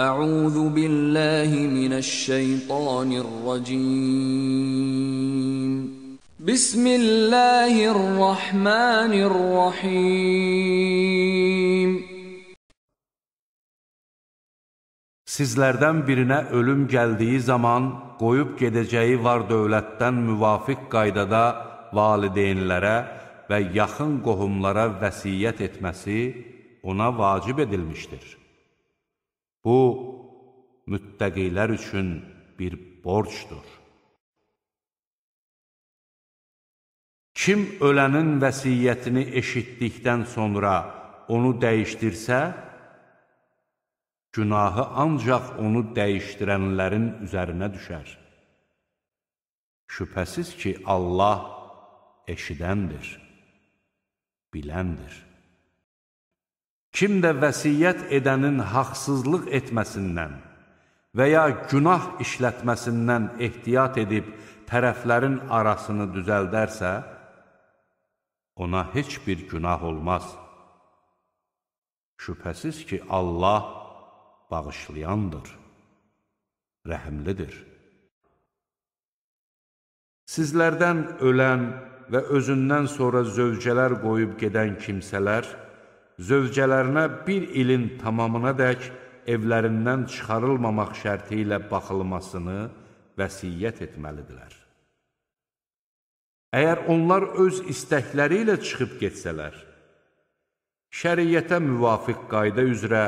أعوذ بالله من الشيطان الرجيم بسم الله الرحمن الرحيم Sizlərdən birinə ölüm gəldiyi zaman qoyub gedəcəyi var dövlətdən müvafiq qaydada valideynlərə və yaxın qohumlara vəsiyyət etməsi ona vacib edilmişdir. Bu, müttəqilər üçün bir borcdur. Kim ölənin vəsiyyətini eşitdikdən sonra onu dəyişdirsə, günahı ancaq onu dəyişdirənlərin üzərinə düşər. Şübhəsiz ki, Allah eşidəndir, biləndir. Kim də vəsiyyət edənin haqsızlıq etməsindən və ya günah işlətməsindən ehtiyat edib tərəflərin arasını düzəldərsə, ona heç bir günah olmaz. Şübhəsiz ki, Allah bağışlayandır, rəhimlidir. Sizlərdən ölən və özündən sonra zövcələr qoyub gedən kimsələr, zövcələrinə bir ilin tamamına dək evlərindən çıxarılmamaq şərti ilə baxılmasını vəsiyyət etməlidirlər. Əgər onlar öz istəkləri ilə çıxıb getsələr, şəriyyətə müvafiq qayda üzrə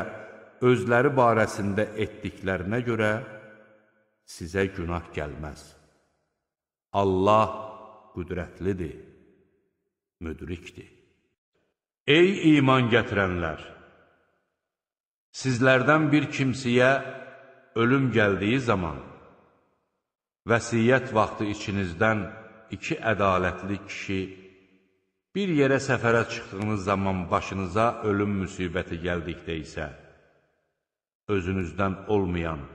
özləri barəsində etdiklərinə görə sizə günah gəlməz. Allah qüdrətlidir, müdrikdir. Ey iman gətirənlər! Sizlərdən bir kimsəyə ölüm gəldiyi zaman vəsiyyət vaxtı içinizdən iki ədalətli kişi bir yerə səfərə çıxdığınız zaman başınıza ölüm müsibəti gəldikdə isə özünüzdən olmayan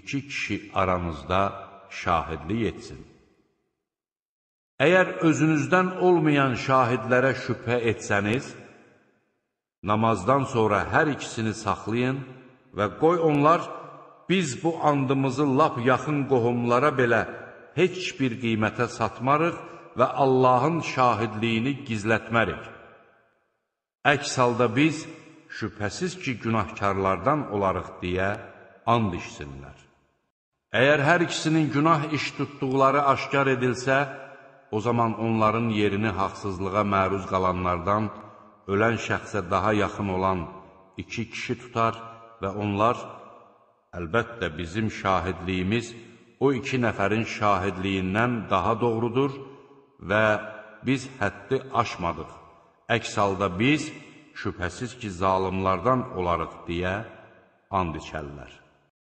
iki kişi aranızda şahidlik etsin. Əgər özünüzdən olmayan şahidlərə şübhə etsəniz, Namazdan sonra hər ikisini saxlayın və qoy onlar biz bu andımızı lap yaxın qohumlara belə heç bir qiymətə satmarıq və Allahın şahidliyini gizlətmərik. Əks halda biz şübhəsiz ki, günahkarlardan olarıq deyə and içsinlər. Əgər hər ikisinin günah iş tutduqları aşkar edilsə, o zaman onların yerini haqsızlığa məruz qalanlardan ölən şəxsə daha yaxın olan iki kişi tutar və onlar, əlbəttə bizim şahidliyimiz o iki nəfərin şahidliyindən daha doğrudur və biz həddi aşmadıq. Əks halda biz şübhəsiz ki, zalimlardan olarıq deyə and içərlər.